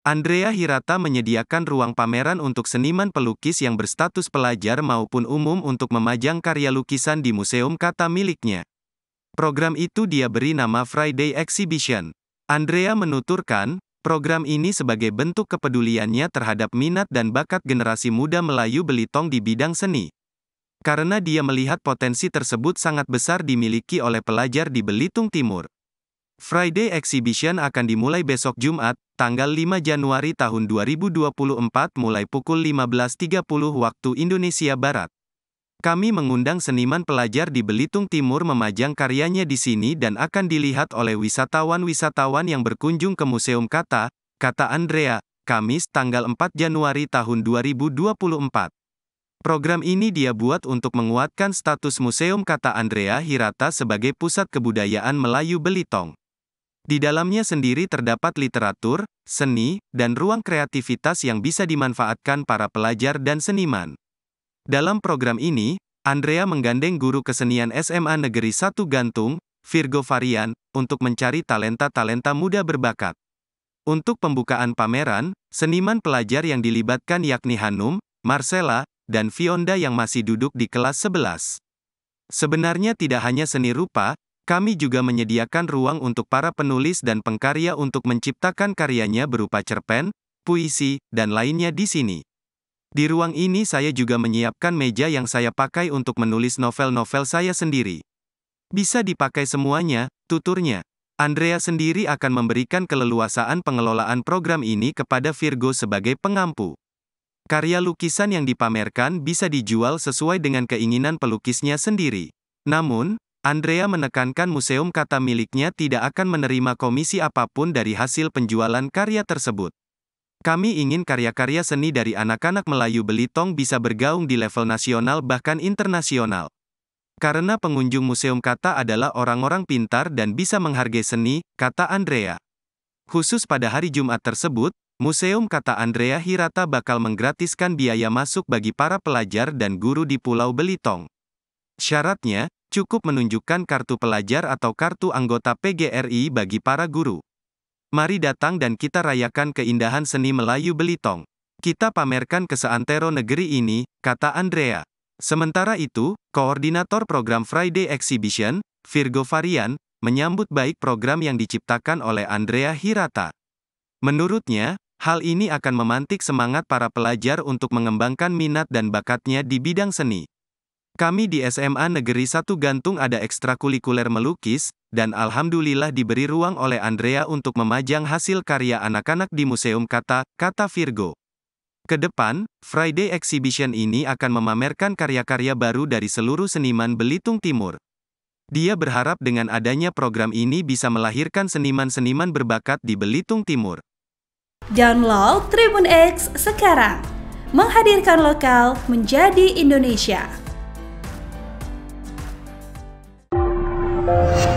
Andrea Hirata menyediakan ruang pameran untuk seniman pelukis yang berstatus pelajar maupun umum untuk memajang karya lukisan di museum kata miliknya. Program itu dia beri nama Friday Exhibition. Andrea menuturkan, program ini sebagai bentuk kepeduliannya terhadap minat dan bakat generasi muda Melayu Belitung di bidang seni. Karena dia melihat potensi tersebut sangat besar dimiliki oleh pelajar di Belitung Timur. Friday Exhibition akan dimulai besok Jumat, tanggal 5 Januari tahun 2024 mulai pukul 15.30 waktu Indonesia Barat. Kami mengundang seniman pelajar di Belitung Timur memajang karyanya di sini dan akan dilihat oleh wisatawan-wisatawan yang berkunjung ke Museum Kata, kata Andrea, Kamis tanggal 4 Januari tahun 2024. Program ini dia buat untuk menguatkan status Museum Kata Andrea Hirata sebagai pusat kebudayaan Melayu Belitung. Di dalamnya sendiri terdapat literatur, seni, dan ruang kreativitas yang bisa dimanfaatkan para pelajar dan seniman. Dalam program ini, Andrea menggandeng guru kesenian SMA Negeri 1 Gantung, Virgo Varian, untuk mencari talenta-talenta muda berbakat. Untuk pembukaan pameran, seniman pelajar yang dilibatkan yakni Hanum, Marcella, dan Fionda yang masih duduk di kelas 11. Sebenarnya tidak hanya seni rupa, kami juga menyediakan ruang untuk para penulis dan pengkarya untuk menciptakan karyanya berupa cerpen, puisi, dan lainnya di sini. Di ruang ini saya juga menyiapkan meja yang saya pakai untuk menulis novel-novel saya sendiri. Bisa dipakai semuanya, tuturnya. Andrea sendiri akan memberikan keleluasaan pengelolaan program ini kepada Virgo sebagai pengampu. Karya lukisan yang dipamerkan bisa dijual sesuai dengan keinginan pelukisnya sendiri. Namun, Andrea menekankan museum kata miliknya tidak akan menerima komisi apapun dari hasil penjualan karya tersebut. Kami ingin karya-karya seni dari anak-anak Melayu Belitung bisa bergaung di level nasional bahkan internasional. Karena pengunjung museum kata adalah orang-orang pintar dan bisa menghargai seni, kata Andrea. Khusus pada hari Jumat tersebut, Museum kata Andrea Hirata bakal menggratiskan biaya masuk bagi para pelajar dan guru di Pulau Belitung. Syaratnya, cukup menunjukkan kartu pelajar atau kartu anggota PGRI bagi para guru. Mari datang dan kita rayakan keindahan seni Melayu Belitung. Kita pamerkan ke seantero negeri ini, kata Andrea. Sementara itu, koordinator program Friday Exhibition, Virgo Varian, menyambut baik program yang diciptakan oleh Andrea Hirata. Menurutnya, hal ini akan memantik semangat para pelajar untuk mengembangkan minat dan bakatnya di bidang seni. Kami di SMA Negeri Satu Gantung ada ekstrakurikuler melukis, dan alhamdulillah diberi ruang oleh Andrea untuk memajang hasil karya anak-anak di Museum Kata, kata Virgo. Kedepan, Friday Exhibition ini akan memamerkan karya-karya baru dari seluruh seniman Belitung Timur. Dia berharap dengan adanya program ini bisa melahirkan seniman-seniman berbakat di Belitung Timur. Download Tribun X sekarang. Menghadirkan lokal menjadi Indonesia. 了。